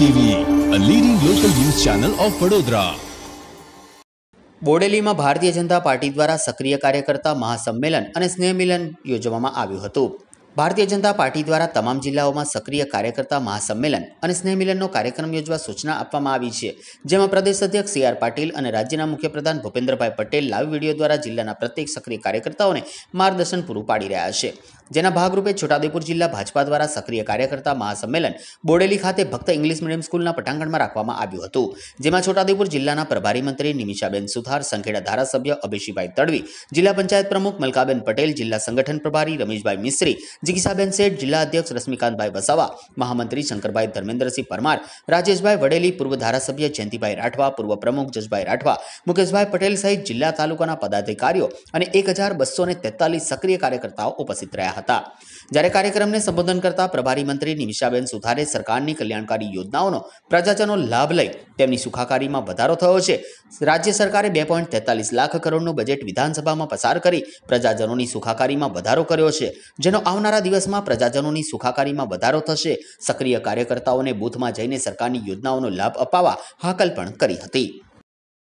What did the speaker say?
TV a leading local news channel of Vadodara બોડેલીમાં Bharatiya Janata party દ્વારા સક્રિય કાર્યકર્તા મહાસંમેલન અને સ્નેહ મિલન યોજવામાં આવ્યું હતું ભારતીય જનતા પાર્ટી દ્વારા તમામ જિલ્લાઓમાં સક્રિય કાર્યકર્તા મહાસંમેલન અને સ્નેહમિલનનો કાર્યક્રમ યોજવા સૂચના આપવામાં આવી છે જેમાં પ્રદેશ અધ્યક્ષ સી આર પાટીલ અને રાજ્યના મુખ્યપ્રધાન ભૂપેન્દ્રભાઈ પટેલ લાઈવ વિડીયો દ્વારા જિલ્લાના પ્રત્યેક સક્રિય કાર્યકર્તાઓને માર્ગદર્શન પૂરું પાડી રહ્યા છે જેના ભાગરૂપે છોટાઉદેપુર જિલ્લા ભાજપા દ્વારા સક્રિય કાર્યકર્તા મહાસંમેલન બોડેલી ખાતે ભક્ત ઇંગ્લિશ મીડિયમ સ્કૂલના પટાંગણમાં રાખવામાં આવ્યું હતું જેમાં છોટાઉદેપુર જિલ્લાના પ્રભારી મંત્રી નિમિષાબેન સુથાર સંખેડા ધારાસભ્ય અભિષીભાઈ તડવી જિલ્લા પંચાયત પ્રમુખ મલકાબેન પટેલ જિલ્લા સંગઠન પ્રભારી રમેશભાઈ મિસ્ત્રી જિગીસાબેન શેઠ જિલ્લા અધ્યક્ષ રશ્મિકાંતભાઈ વસાવા મહામંત્રી શંકરભાઈ ધર્મેન્દ્રસિંહ પરમાર રાજેશભાઈ વડેલી પૂર્વ ધારાસભ્ય જયંતિભાઈ રાઠવા પૂર્વ પ્રમુખ જસભાઈ રાઠવા મુકેશભાઈ પટેલ સહિત જિલ્લા તાલુકાના પદાધિકારીઓ અને એક સક્રિય કાર્યકર્તાઓ ઉપસ્થિત રહ્યા હતા જ્યારે કાર્યક્રમને સંબોધન કરતા પ્રભારી મંત્રી નિમિષાબેન સુથારે સરકારની કલ્યાણકારી યોજનાઓનો પ્રજાજનો લાભ લઈ તેમની સુખાકારીમાં વધારો થયો છે રાજ્ય સરકારે બે પોઈન્ટ તેતાલીસ લાખ કરોડનું બજેટ વિધાનસભામાં પસાર કરી પ્રજાજનોની સુખાકારીમાં વધારો કર્યો છે જેનો આવનાર આવનારા દિવસમાં પ્રજાજનોની સુખાકારીમાં વધારો થશે સક્રિય કાર્યકર્તાઓને બૂથમાં જઈને સરકારની યોજનાઓનો લાભ અપાવવા હાકલ પણ કરી હતી